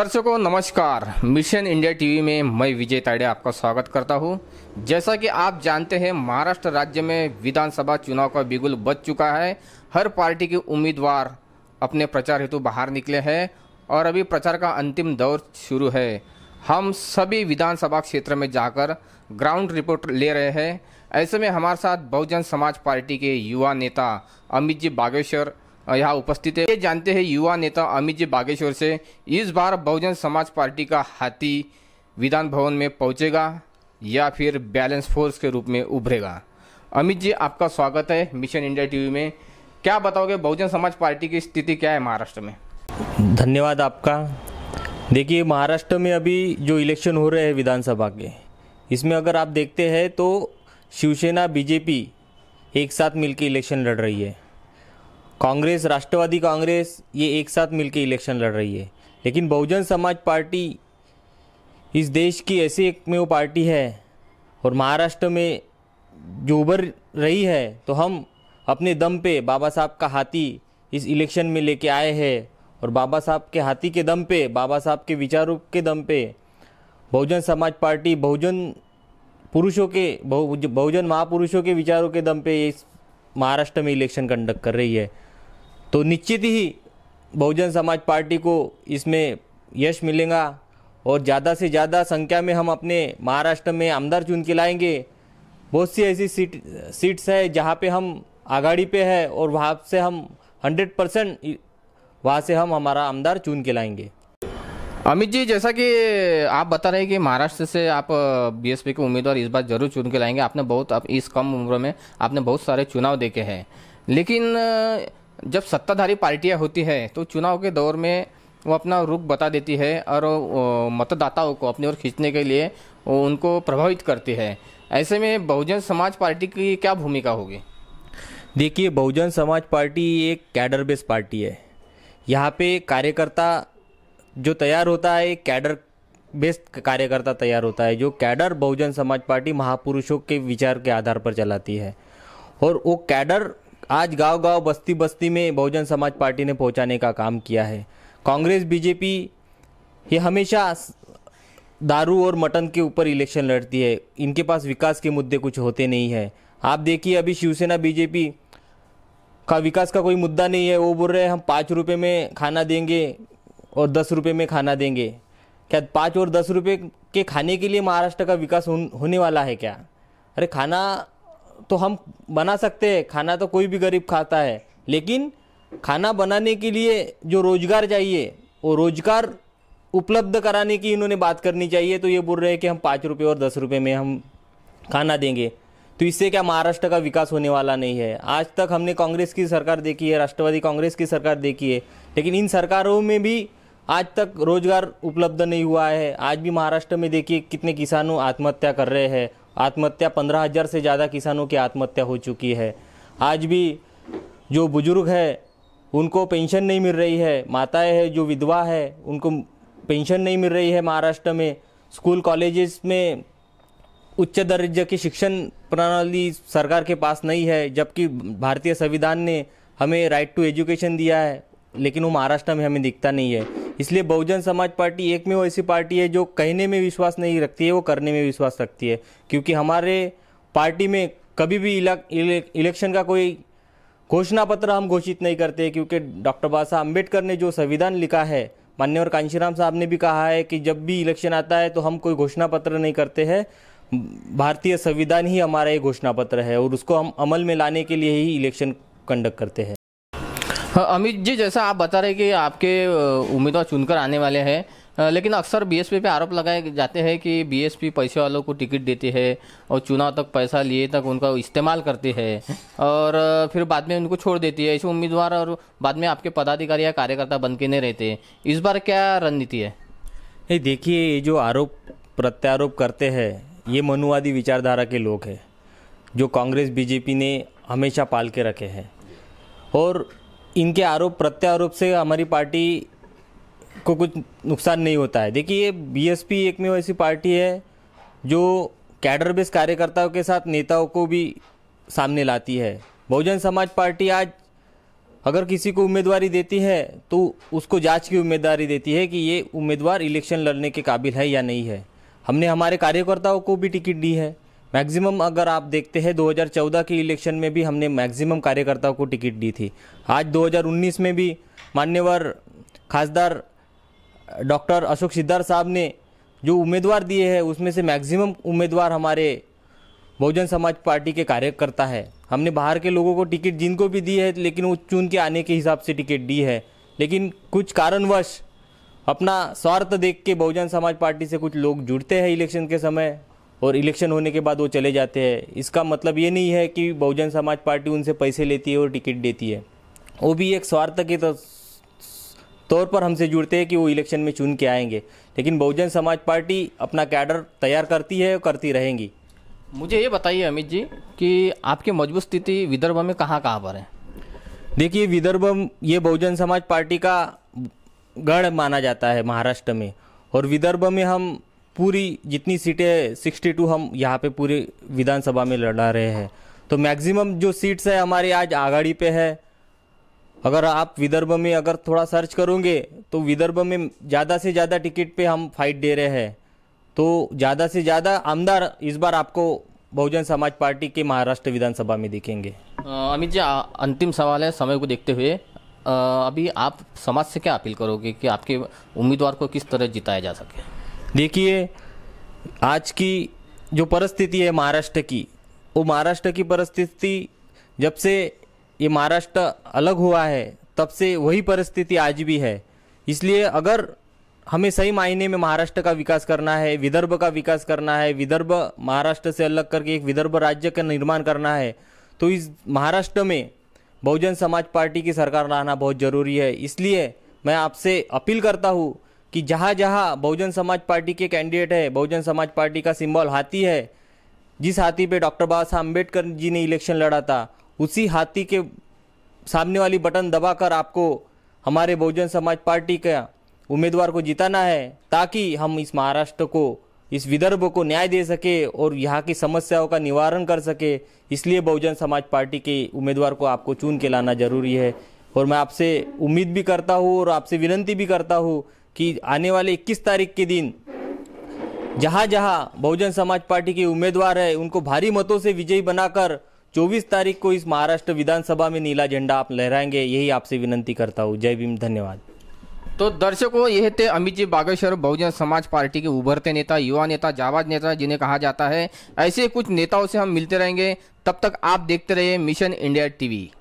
दर्शकों नमस्कार mission India TV में मैं विजय ताड़े आपका स्वागत करता हूं जैसा कि आप जानते हैं महाराष्ट्र राज्य में विधानसभा चुनाव का बिगुल बच चुका है हर पार्टी के उम्मीदवार अपने प्रचार हेतु बाहर निकले हैं और अभी प्रचार का अंतिम दौर शुरू है हम सभी विधानसभा क्षेत्र में जाकर ग्राउंड रिपोर्ट ले रहे हैं ऐसे में हमारे साथ बहुजन समाज पार्टी के युवा नेता अमित जी बागेश्वर यहाँ उपस्थित है ये जानते हैं युवा नेता अमित जी बागेश्वर से इस बार बहुजन समाज पार्टी का हाथी विधान भवन में पहुंचेगा या फिर बैलेंस फोर्स के रूप में उभरेगा अमित जी आपका स्वागत है मिशन इंडिया टीवी में क्या बताओगे बहुजन समाज पार्टी की स्थिति क्या है महाराष्ट्र में धन्यवाद आपका देखिए महाराष्ट्र में अभी जो इलेक्शन हो रहे हैं विधानसभा के इसमें अगर आप देखते हैं तो शिवसेना बीजेपी एक साथ मिलकर इलेक्शन लड़ रही है कांग्रेस राष्ट्रवादी कांग्रेस ये एक साथ मिलकर इलेक्शन लड़ रही है लेकिन बहुजन समाज पार्टी इस देश की ऐसी एक में वो पार्टी है और महाराष्ट्र में जो उभर रही है तो हम अपने दम पे बाबा साहब का हाथी इस इलेक्शन में लेके आए हैं और बाबा साहब के हाथी के दम पे बाबा साहब के विचारों के दम पे बहुजन समाज पार्टी बहुजन पुरुषों के बहु बहुजन महापुरुषों के विचारों के दम पे इस महाराष्ट्र में इलेक्शन कंडक्ट कर रही है तो निश्चित ही बहुजन समाज पार्टी को इसमें यश मिलेगा और ज़्यादा से ज़्यादा संख्या में हम अपने महाराष्ट्र में आमदार चुन के लाएंगे बहुत सी ऐसी सीट सीट्स है जहाँ पे हम आगाड़ी पे है और वहाँ से हम 100 परसेंट वहाँ से हम हमारा आमदार चुन के लाएंगे अमित जी जैसा कि आप बता रहे हैं कि महाराष्ट्र से आप बीएसपी के उम्मीदवार इस बार जरूर चुन के लाएंगे आपने बहुत आप इस कम उम्र में आपने बहुत सारे चुनाव देखे हैं लेकिन जब सत्ताधारी पार्टियां होती है तो चुनाव के दौर में वो अपना रुख बता देती है और मतदाताओं को अपनी ओर खींचने के लिए उनको प्रभावित करती है ऐसे में बहुजन समाज पार्टी की क्या भूमिका होगी देखिए बहुजन समाज पार्टी एक कैडर बेस्ड पार्टी है यहाँ पे कार्यकर्ता जो तैयार होता है कैडर बेस्ड कार्यकर्ता तैयार होता है जो कैडर बहुजन समाज पार्टी महापुरुषों के विचार के आधार पर चलाती है और वो कैडर आज गांव गांव बस्ती बस्ती में बहुजन समाज पार्टी ने पहुंचाने का काम किया है कांग्रेस बीजेपी ये हमेशा दारू और मटन के ऊपर इलेक्शन लड़ती है इनके पास विकास के मुद्दे कुछ होते नहीं है आप देखिए अभी शिवसेना बीजेपी का विकास का कोई मुद्दा नहीं है वो बोल रहे हैं हम पाँच रुपये में खाना देंगे और दस रुपये में खाना देंगे क्या पाँच और दस रुपये के खाने के लिए महाराष्ट्र का विकास होने वाला है क्या अरे खाना तो हम बना सकते हैं खाना तो कोई भी गरीब खाता है लेकिन खाना बनाने के लिए जो रोज़गार चाहिए वो रोज़गार उपलब्ध कराने की इन्होंने बात करनी चाहिए तो ये बोल रहे हैं कि हम पाँच रुपये और दस रुपये में हम खाना देंगे तो इससे क्या महाराष्ट्र का विकास होने वाला नहीं है आज तक हमने कांग्रेस की सरकार देखी है राष्ट्रवादी कांग्रेस की सरकार देखी है लेकिन इन सरकारों में भी आज तक रोजगार उपलब्ध नहीं हुआ है आज भी महाराष्ट्र में देखिए कितने किसानों आत्महत्या कर रहे हैं आत्महत्या पंद्रह हज़ार से ज़्यादा किसानों की आत्महत्या हो चुकी है आज भी जो बुजुर्ग है उनको पेंशन नहीं मिल रही है माताएं हैं जो विधवा है उनको पेंशन नहीं मिल रही है महाराष्ट्र में स्कूल कॉलेजेस में उच्च दर्जे की शिक्षण प्रणाली सरकार के पास नहीं है जबकि भारतीय संविधान ने हमें राइट टू एजुकेशन दिया है लेकिन वो महाराष्ट्र में हमें दिखता नहीं है इसलिए बहुजन समाज पार्टी एक में वो ऐसी पार्टी है जो कहने में विश्वास नहीं रखती है वो करने में विश्वास रखती है क्योंकि हमारे पार्टी में कभी भी इलेक्शन का कोई घोषणा पत्र हम घोषित नहीं करते क्योंकि डॉक्टर बाबा साहब अम्बेडकर ने जो संविधान लिखा है मान्यवर कांशीराम साहब ने भी कहा है कि जब भी इलेक्शन आता है तो हम कोई घोषणा पत्र नहीं करते हैं भारतीय संविधान ही हमारा ये घोषणा पत्र है और उसको हम अमल में लाने के लिए ही इलेक्शन कंडक्ट करते हैं हाँ, अमित जी जैसा आप बता रहे कि आपके उम्मीदवार चुनकर आने वाले हैं लेकिन अक्सर बीएसपी पे आरोप लगाए जाते हैं कि बीएसपी पैसे वालों को टिकट देती है और चुनाव तक पैसा लिए तक उनका इस्तेमाल करती है और फिर बाद में उनको छोड़ देती है ऐसे उम्मीदवार और बाद में आपके पदाधिकारी या कार्यकर्ता बन के नहीं रहते इस बार क्या रणनीति है ये देखिए ये जो आरोप प्रत्यारोप करते हैं ये मनुवादी विचारधारा के लोग हैं जो कांग्रेस बीजेपी ने हमेशा पाल के रखे हैं और इनके आरोप प्रत्यारोप से हमारी पार्टी को कुछ नुकसान नहीं होता है देखिए बीएसपी एक में ऐसी पार्टी है जो कैडर बेस कार्यकर्ताओं के साथ नेताओं को भी सामने लाती है बहुजन समाज पार्टी आज अगर किसी को उम्मीदवारी देती है तो उसको जांच की उम्मीदवारी देती है कि ये उम्मीदवार इलेक्शन लड़ने के काबिल है या नहीं है हमने हमारे कार्यकर्ताओं को भी टिकट दी है मैक्सिमम अगर आप देखते हैं 2014 के इलेक्शन में भी हमने मैक्सिमम कार्यकर्ताओं को टिकट दी थी आज 2019 में भी मान्यवर खासदार डॉक्टर अशोक सिद्धार साहब ने जो उम्मीदवार दिए हैं उसमें से मैक्सिमम उम्मीदवार हमारे बहुजन समाज पार्टी के कार्यकर्ता है हमने बाहर के लोगों को टिकट जिनको भी दी है लेकिन वो चुन के आने के हिसाब से टिकट दी है लेकिन कुछ कारणवश अपना स्वार्थ देख के बहुजन समाज पार्टी से कुछ लोग जुड़ते हैं इलेक्शन के समय और इलेक्शन होने के बाद वो चले जाते हैं इसका मतलब ये नहीं है कि बहुजन समाज पार्टी उनसे पैसे लेती है और टिकट देती है वो भी एक स्वार्थ के तो- तौर पर हमसे जुड़ते हैं कि वो इलेक्शन में चुन के आएंगे लेकिन बहुजन समाज पार्टी अपना कैडर तैयार करती है और करती रहेंगी मुझे ये बताइए अमित जी कि आपकी मजबूत स्थिति विदर्भ में कहाँ कहाँ पर है देखिए विदर्भ ये बहुजन समाज पार्टी का गढ़ माना जाता है महाराष्ट्र में और विदर्भ में हम पूरी जितनी सीटें 62 हम यहाँ पे पूरे विधानसभा में लड़ा रहे हैं तो मैक्सिमम जो सीट्स है हमारी आज आगाड़ी पे है अगर आप विदर्भ में अगर थोड़ा सर्च करोगे तो विदर्भ में ज़्यादा से ज़्यादा टिकट पे हम फाइट दे रहे हैं तो ज़्यादा से ज़्यादा आमदार इस बार आपको बहुजन समाज पार्टी के महाराष्ट्र विधानसभा में दिखेंगे अमित जी अंतिम सवाल है समय को देखते हुए अभी आप समाज से क्या अपील करोगे कि आपके उम्मीदवार को किस तरह जिताया जा सके देखिए आज की जो परिस्थिति है महाराष्ट्र की वो महाराष्ट्र की परिस्थिति जब से ये महाराष्ट्र अलग हुआ है तब से वही परिस्थिति आज भी है इसलिए अगर हमें सही मायने में महाराष्ट्र का विकास करना है विदर्भ का विकास करना है विदर्भ महाराष्ट्र से अलग करके एक विदर्भ राज्य का निर्माण करना है तो इस महाराष्ट्र में बहुजन समाज पार्टी की सरकार लाना बहुत ज़रूरी है इसलिए मैं आपसे अपील करता हूँ कि जहाँ जहाँ बहुजन समाज पार्टी के कैंडिडेट है बहुजन समाज पार्टी का सिंबल हाथी है जिस हाथी पे डॉक्टर बाबा साहब अम्बेडकर जी ने इलेक्शन लड़ा था उसी हाथी के सामने वाली बटन दबाकर आपको हमारे बहुजन समाज पार्टी का उम्मीदवार को जिताना है ताकि हम इस महाराष्ट्र को इस विदर्भ को न्याय दे सके और यहाँ की समस्याओं का निवारण कर सके इसलिए बहुजन समाज पार्टी के उम्मीदवार को आपको चुन के लाना जरूरी है और मैं आपसे उम्मीद भी करता हूँ और आपसे विनंती भी करता हूँ कि आने वाले 21 तारीख के दिन जहां जहां बहुजन समाज पार्टी के उम्मीदवार है उनको भारी मतों से विजयी बनाकर 24 तारीख को इस महाराष्ट्र विधानसभा में नीला झंडा आप लहराएंगे यही आपसे विनंती करता हूँ जय भीम धन्यवाद तो दर्शकों यह थे अमित जी बागेश्वर बहुजन समाज पार्टी के उभरते नेता युवा नेता जाबाज नेता जिन्हें कहा जाता है ऐसे कुछ नेताओं से हम मिलते रहेंगे तब तक आप देखते रहिए मिशन इंडिया टीवी